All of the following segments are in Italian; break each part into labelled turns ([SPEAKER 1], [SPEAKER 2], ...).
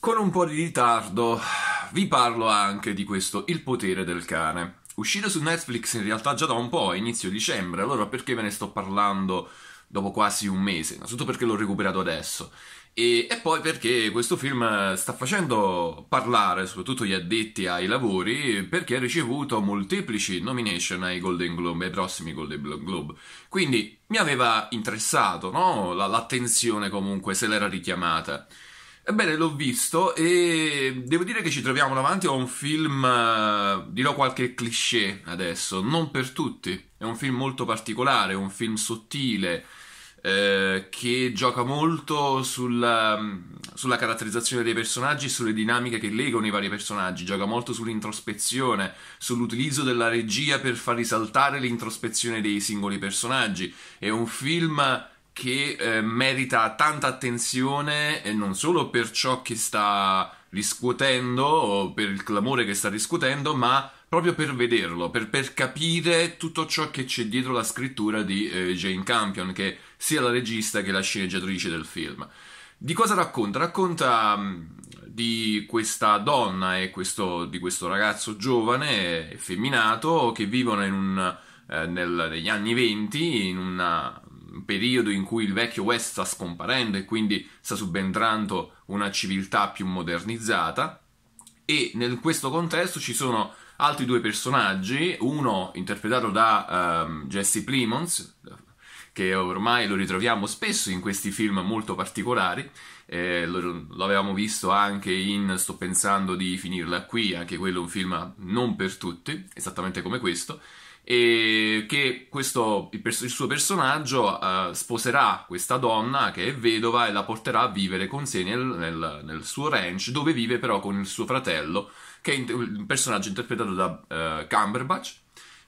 [SPEAKER 1] Con un po' di ritardo vi parlo anche di questo Il potere del cane. Uscito su Netflix in realtà già da un po', inizio dicembre, allora perché ve ne sto parlando dopo quasi un mese? Innanzitutto perché l'ho recuperato adesso. E, e, poi perché questo film sta facendo parlare soprattutto gli addetti ai lavori perché ha ricevuto molteplici nomination ai Golden Globe, ai prossimi Golden Globe. Quindi mi aveva interessato, no? l'attenzione comunque se l'era richiamata. Ebbene, l'ho visto e devo dire che ci troviamo davanti a un film, eh, dirò qualche cliché adesso, non per tutti. È un film molto particolare, un film sottile, eh, che gioca molto sulla, mm, sulla caratterizzazione dei personaggi e sulle dinamiche che legano i vari personaggi, gioca molto sull'introspezione, sull'utilizzo della regia per far risaltare l'introspezione dei singoli personaggi. È un film che eh, merita tanta attenzione e non solo per ciò che sta riscuotendo, per il clamore che sta riscuotendo, ma proprio per vederlo, per, per, capire tutto ciò che c'è dietro la scrittura di eh, Jane Campion, che sia la regista che la sceneggiatrice del film. Di cosa racconta? Racconta mh, mm, di questa donna e questo, di questo ragazzo giovane, effeminato, che vivono un, eh, nel, negli anni venti in una periodo in cui il vecchio West sta scomparendo e quindi sta subentrando una civiltà più modernizzata. E in questo contesto ci sono altri due personaggi, uno interpretato da um, Jesse Plemons, che ormai lo ritroviamo spesso in questi film molto particolari, eh, lo, lo, avevamo visto anche in Sto pensando di finirla qui, anche quello è un film non per tutti, esattamente come questo, e che questo, il, pers- il suo personaggio uh, sposerà questa donna che è vedova e la porterà a vivere con sé nel, nel, nel suo ranch dove vive però con il suo fratello che è in- un personaggio interpretato da uh, Cumberbatch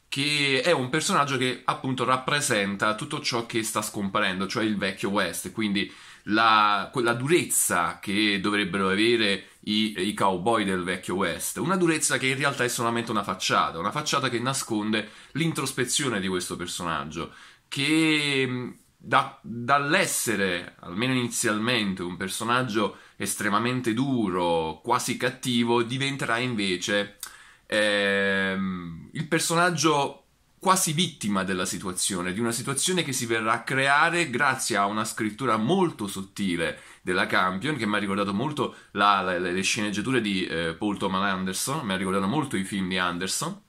[SPEAKER 1] che è un personaggio che appunto rappresenta tutto ciò che sta scomparendo cioè il vecchio West quindi la, quella durezza che dovrebbero avere i, i, cowboy del vecchio West, una durezza che in realtà è solamente una facciata, una facciata che nasconde l'introspezione di questo personaggio, che mm, da, dall'essere, almeno inizialmente, un personaggio estremamente duro, quasi cattivo, diventerà invece ehm, il personaggio quasi vittima della situazione, di una situazione che si verrà a creare grazie a una scrittura molto sottile della Campion, che mi ha ricordato molto la, la, le sceneggiature di eh, Paul Thomas Anderson, mi ha ricordato molto i film di Anderson,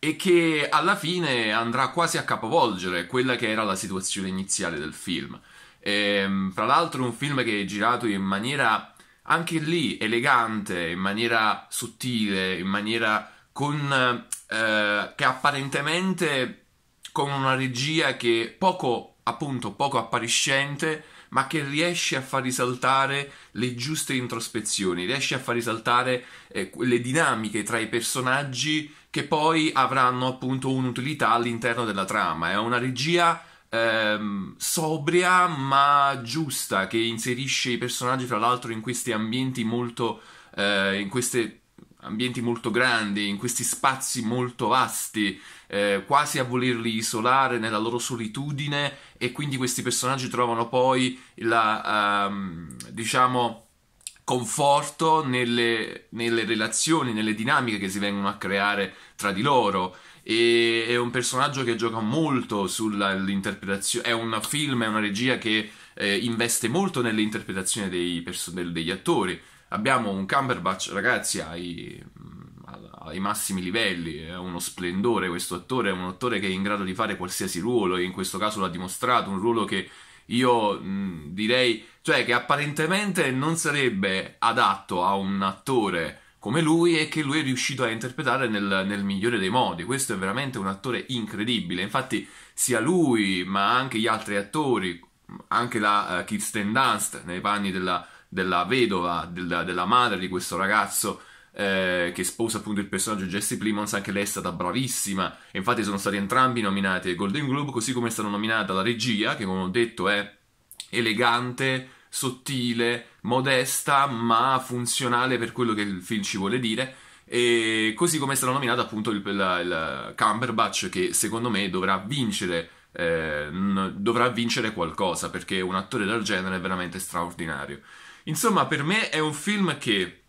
[SPEAKER 1] e che alla fine andrà quasi a capovolgere quella che era la situazione iniziale del film. E, ehm, fra l'altro un film che è girato in maniera anche lì elegante, in maniera sottile, in maniera con, eh, eh, che apparentemente con una regia che poco, appunto, poco appariscente, ma che riesce a far risaltare le giuste introspezioni, riesce a far risaltare eh, le dinamiche tra i personaggi che poi avranno appunto un'utilità all'interno della trama. È una regia ehm, sobria ma giusta che inserisce i personaggi, fra l'altro, in questi ambienti molto. Eh, in queste ambienti molto grandi, in questi spazi molto vasti, eh, quasi a volerli isolare nella loro solitudine e quindi questi personaggi trovano poi la, um, diciamo, conforto nelle, nelle, relazioni, nelle dinamiche che si vengono a creare tra di loro. E, è un personaggio che gioca molto sull'interpretazione, è un film, è una regia che eh, investe molto nell'interpretazione dei, perso- degli attori Abbiamo un Cumberbatch, ragazzi, ai, mm, ai massimi livelli, è uno splendore questo attore, è un attore che è in grado di fare qualsiasi ruolo, e in questo caso l'ha dimostrato, un ruolo che io mh, mm, direi, cioè che apparentemente non sarebbe adatto a un attore come lui e che lui è riuscito a interpretare nel, nel, migliore dei modi. Questo è veramente un attore incredibile. Infatti, sia lui, ma anche gli altri attori, anche la uh, Kirsten Dunst nei panni della della vedova, della, della madre di questo ragazzo, eh, che sposa appunto il personaggio Jesse Plimons, anche lei è stata bravissima. E infatti sono stati entrambi nominati ai Golden Globe, così come è stata nominata la regia, che come ho detto è elegante, sottile, modesta, ma funzionale per quello che il film ci vuole dire. E così come è stata nominata appunto il, il, il Cumberbatch, che secondo me dovrà vincere eh, dovrà vincere qualcosa perché un attore del genere è veramente straordinario. Insomma, per me è un film che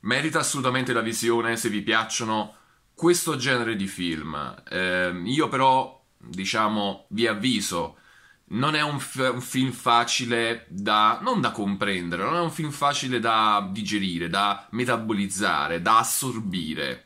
[SPEAKER 1] merita assolutamente la visione se vi piacciono questo genere di film. Eh, io però, diciamo, vi avviso, non è un, f- un, film facile da... non da comprendere, non è un film facile da digerire, da metabolizzare, da assorbire.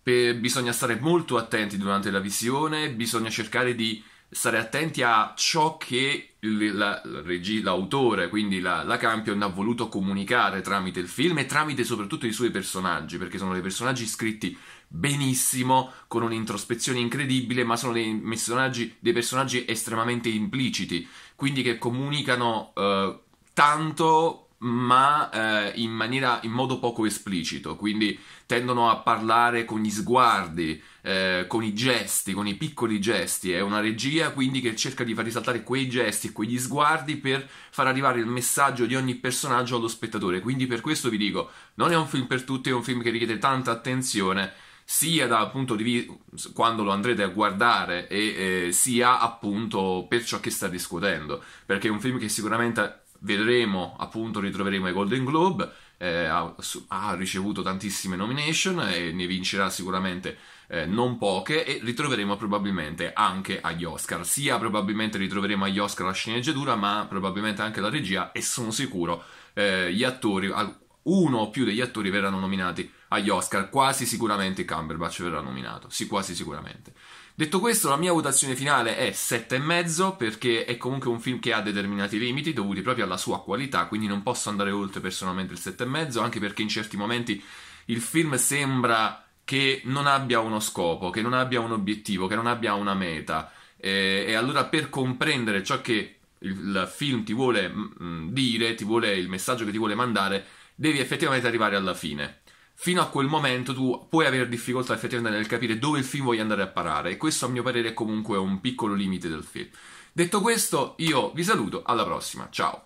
[SPEAKER 1] Per, bisogna stare molto attenti durante la visione, bisogna cercare di stare attenti a ciò che la, la l'autore, quindi la, la, Campion, ha voluto comunicare tramite il film e tramite soprattutto i suoi personaggi, perché sono dei personaggi scritti benissimo, con un'introspezione incredibile, ma sono dei personaggi, dei personaggi estremamente impliciti, quindi che comunicano eh, tanto ma eh, in, maniera, in modo poco esplicito, quindi tendono a parlare con gli sguardi, eh, con i gesti, con i piccoli gesti. È una regia quindi che cerca di far risaltare quei gesti e quegli sguardi per far arrivare il messaggio di ogni personaggio allo spettatore. Quindi per questo vi dico, non è un film per tutti, è un film che richiede tanta attenzione sia dal punto di vista quando lo andrete a guardare e eh, sia appunto per ciò che sta discutendo perché è un film che sicuramente vedremo, appunto, ritroveremo i Golden Globe. Eh, ha, ha, ricevuto tantissime nomination e ne vincerà sicuramente eh, non poche e ritroveremo probabilmente anche agli Oscar. Sia probabilmente ritroveremo agli Oscar la sceneggiatura, ma probabilmente anche la regia e sono sicuro eh, gli attori, uno o più degli attori verranno nominati agli Oscar, quasi sicuramente Cumberbatch verrà nominato, sì quasi sicuramente. Detto questo, la mia votazione finale è 7,5 perché è comunque un film che ha determinati limiti dovuti proprio alla sua qualità, quindi non posso andare oltre personalmente il 7,5, anche perché in certi momenti il film sembra che non abbia uno scopo, che non abbia un obiettivo, che non abbia una meta. E, e allora per comprendere ciò che il film ti vuole mh, mm, dire, ti vuole, il messaggio che ti vuole mandare, devi effettivamente arrivare alla fine fino a quel momento tu puoi avere difficoltà effettivamente nel capire dove il film voglia andare a parare e questo a mio parere è comunque un piccolo limite del film. Detto questo, io vi saluto, alla prossima, ciao!